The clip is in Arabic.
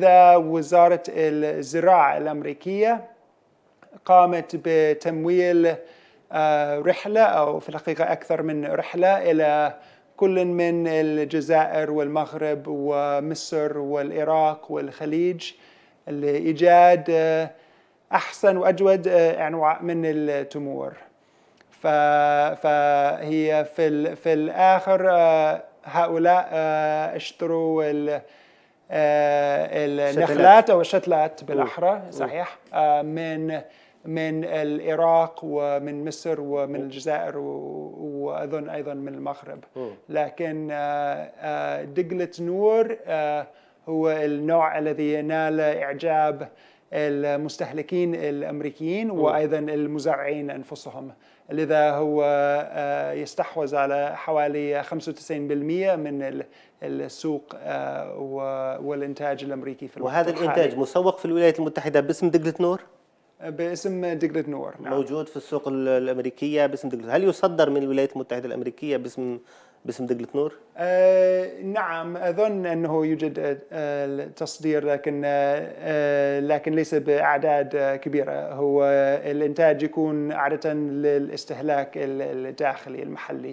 إذا وزارة الزراعة الأمريكية قامت بتمويل آه، رحلة أو في الحقيقة أكثر من رحلة إلى كل من الجزائر والمغرب ومصر والعراق والخليج لإيجاد آه، أحسن وأجود آه، أنواع من التمور فهي في, الآخر هؤلاء اشتروا النخلات او الشتلات بالاحرى صحيح آه، من من العراق ومن مصر ومن الجزائر واظن ايضا من المغرب لكن آه، آه، دقله نور هو النوع الذي نال اعجاب المستهلكين الامريكيين وايضا المزارعين انفسهم لذا هو آه، يستحوذ على حوالي 95% من السوق آه، والانتاج الامريكي في وهذا الانتاج مسوق في الولايات المتحده باسم دقله نور؟ آه، باسم دقلة نور نعم. موجود في السوق الأمريكية باسم دقلة هل يصدر من الولايات المتحدة الأمريكية باسم باسم دجلة نور؟ آه نعم أظن أنه يوجد آه، تصدير لكن آه،, آه لكن ليس بأعداد آه، كبيرة هو الإنتاج يكون عادة للاستهلاك الداخلي المحلي